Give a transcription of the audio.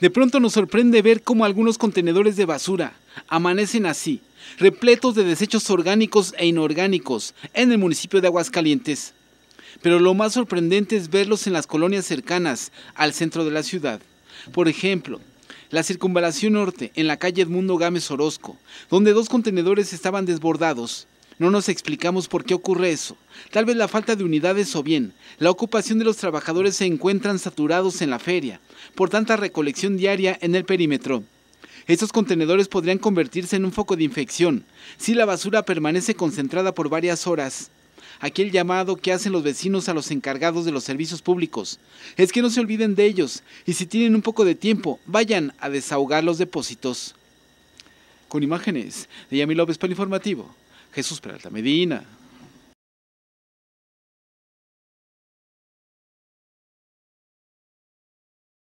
De pronto nos sorprende ver cómo algunos contenedores de basura amanecen así, repletos de desechos orgánicos e inorgánicos en el municipio de Aguascalientes. Pero lo más sorprendente es verlos en las colonias cercanas al centro de la ciudad. Por ejemplo, la circunvalación norte en la calle Edmundo Gámez Orozco, donde dos contenedores estaban desbordados no nos explicamos por qué ocurre eso. Tal vez la falta de unidades o bien la ocupación de los trabajadores se encuentran saturados en la feria por tanta recolección diaria en el perímetro. Estos contenedores podrían convertirse en un foco de infección si la basura permanece concentrada por varias horas. Aquel llamado que hacen los vecinos a los encargados de los servicios públicos es que no se olviden de ellos y si tienen un poco de tiempo, vayan a desahogar los depósitos. Con imágenes de Yami López para informativo. Jesús Peralta Medina,